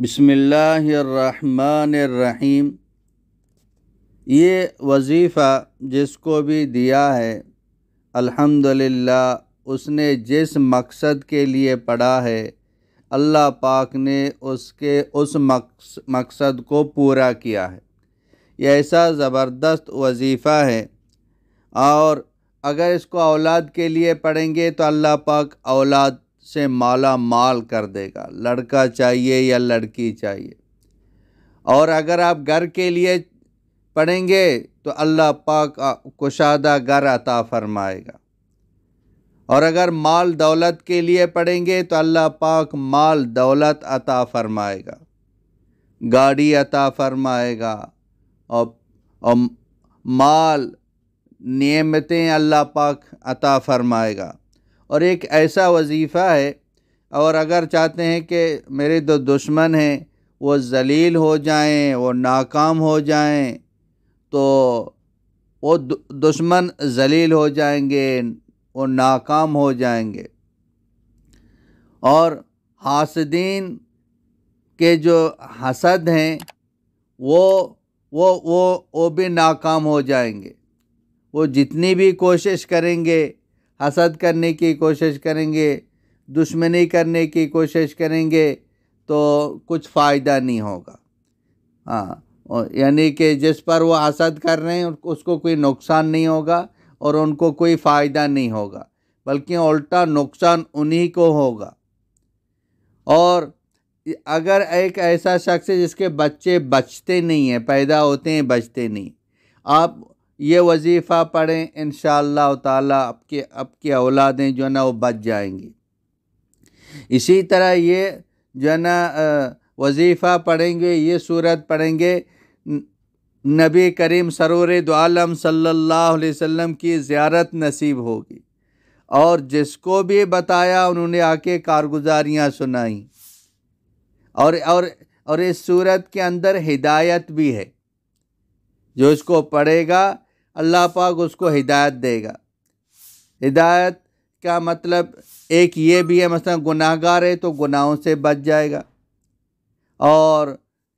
बसमीम ये वजीफ़ा जिसको भी दिया है अल्हम्दुलिल्लाह उसने जिस मकसद के लिए पढ़ा है अल्लाह पाक ने उसके उस मकस, मकसद को पूरा किया है यह ऐसा ज़बरदस्त वजीफ़ा है और अगर इसको औलाद के लिए पढ़ेंगे तो अल्लाह पाक औलाद से माला माल कर देगा लड़का चाहिए या लड़की चाहिए और अगर आप घर के लिए पढ़ेंगे तो अल्लाह पाक कुशादा घर अता फरमाएगा और अगर माल दौलत के लिए पढ़ेंगे तो अल्लाह पाक माल दौलत अता फरमाएगा गाड़ी अता फरमाएगा और, और माल नियमतें अल्लाह पाक अता फरमाएगा और एक ऐसा वजीफ़ा है और अगर चाहते हैं कि मेरे दो दुश्मन हैं वो जलील हो जाएं वो नाकाम हो जाएं तो वो दुश्मन जलील हो जाएंगे वो नाकाम हो जाएंगे और हासदीन के जो हसद हैं वो वो वो वो भी नाकाम हो जाएंगे वो जितनी भी कोशिश करेंगे हसद करने की कोशिश करेंगे दुश्मनी करने की कोशिश करेंगे तो कुछ फ़ायदा नहीं होगा हाँ यानी कि जिस पर वो हसद कर रहे हैं उसको कोई नुकसान नहीं होगा और उनको कोई फ़ायदा नहीं होगा बल्कि उल्टा नुकसान उन्हीं को होगा और अगर एक ऐसा शख्स है जिसके बच्चे बचते नहीं हैं पैदा होते हैं बचते नहीं आप ये वजीफ़ा पढ़ें इन ताला आपके आपकी औलादें जो है ना वो बच जाएंगी इसी तरह ये जो है ना वजीफ़ा पढ़ेंगे ये सूरत पढ़ेंगे नबी करीम सरूर दुआलम सल्लल्लाहु अलैहि वसल्लम की ज़्यारत नसीब होगी और जिसको भी बताया उन्होंने आके कारगुजारियाँ सुनाई और और और इस सूरत के अंदर हिदायत भी है जो इसको पढ़ेगा अल्लाह पाक उसको हिदायत देगा हिदायत का मतलब एक ये भी है मसलन गुनाहगार है तो गुनाहों से बच जाएगा और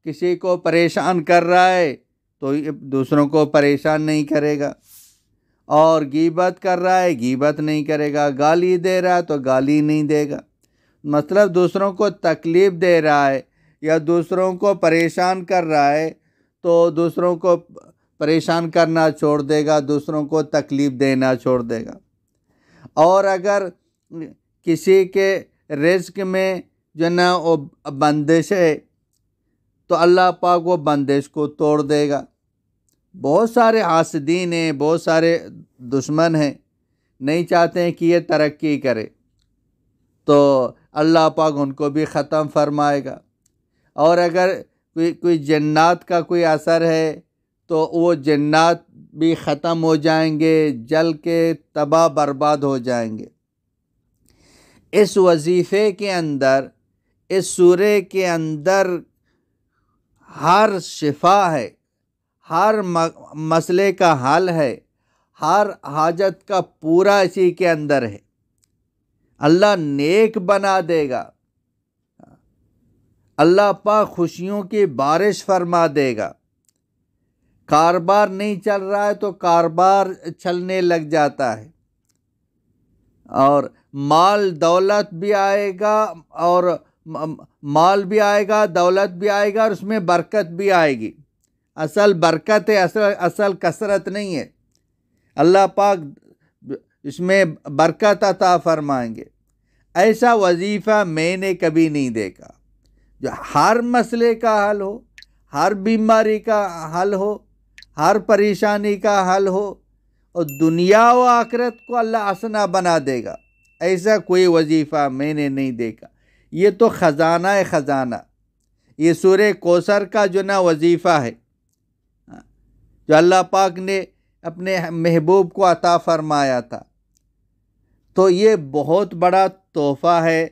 किसी को परेशान कर रहा है तो दूसरों को परेशान नहीं करेगा और गीबत कर रहा है गीबत नहीं करेगा गाली दे रहा है तो गाली नहीं देगा मतलब दूसरों को तकलीफ़ दे रहा है या दूसरों को परेशान कर रहा है तो दूसरों को परेशान करना छोड़ देगा दूसरों को तकलीफ़ देना छोड़ देगा और अगर किसी के रिस्क में जो ना वो बंदिश है तो अल्लाह पाक वो बंदिश को तोड़ देगा बहुत सारे आसदीन हैं बहुत सारे दुश्मन हैं नहीं चाहते हैं कि ये तरक्की करे तो अल्लाह पाक उनको भी ख़त्म फरमाएगा और अगर कोई कोई जन्नात का कोई असर है तो वो जन्नात भी ख़त्म हो जाएंगे जल के तबाह बर्बाद हो जाएंगे इस वजीफ़े के अंदर इस सूर्य के अंदर हर शिफा है हर मसले का हल है हर हाजत का पूरा इसी के अंदर है अल्लाह नेक बना देगा अल्लाह पा खुशियों की बारिश फरमा देगा कारोबार नहीं चल रहा है तो कारोबार चलने लग जाता है और माल दौलत भी आएगा और माल भी आएगा दौलत भी आएगा और उसमें बरकत भी आएगी असल बरकत है असल असल कसरत नहीं है अल्लाह पाक इसमें बरकत अता फरमाएंगे ऐसा वजीफ़ा मैंने कभी नहीं देखा जो हर मसले का हल हो हर बीमारी का हल हो हर परेशानी का हल हो और दुनिया व आखरत को अल्लाह आसना बना देगा ऐसा कोई वजीफ़ा मैंने नहीं देखा ये तो ख़जाना है ख़जाना ये सूर्य कोसर का जो ना वजीफ़ा है हाँ, जो अल्लाह पाक ने अपने महबूब को अता फरमाया था तो ये बहुत बड़ा तोहफ़ा है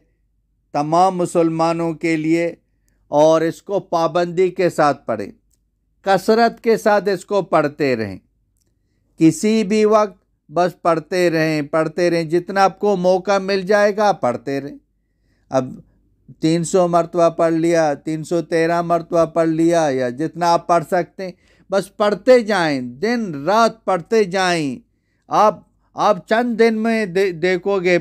तमाम मुसलमानों के लिए और इसको पाबंदी के साथ पढ़ें कसरत के साथ इसको पढ़ते रहें किसी भी वक्त बस पढ़ते रहें पढ़ते रहें जितना आपको मौका मिल जाएगा पढ़ते रहें अब 300 मरतबा पढ़ लिया 313 मरतबा पढ़ लिया या जितना आप पढ़ सकते हैं बस पढ़ते जाएं दिन रात पढ़ते जाएं आप आप चंद दिन में दे, देखोगे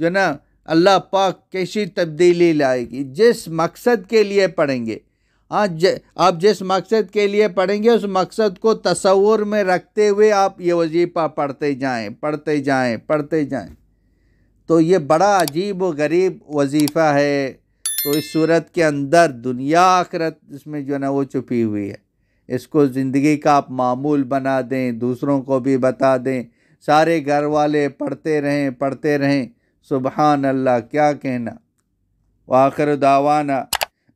जो ना अल्लाह पाक कैसी तब्दीली लाएगी जिस मकसद के लिए पढ़ेंगे हाँ आप जिस मकसद के लिए पढ़ेंगे उस मकसद को तस्वूर में रखते हुए आप ये वजीफ़ा पढ़ते जाएं पढ़ते जाएं पढ़ते जाएं तो ये बड़ा अजीब व गरीब वजीफ़ा है तो इस सूरत के अंदर दुनिया आखरत इसमें जो है ना वो छुपी हुई है इसको ज़िंदगी का आप मामूल बना दें दूसरों को भी बता दें सारे घर वाले पढ़ते रहें पढ़ते रहें सुबहान अल्लाह क्या कहना वाखर दावाना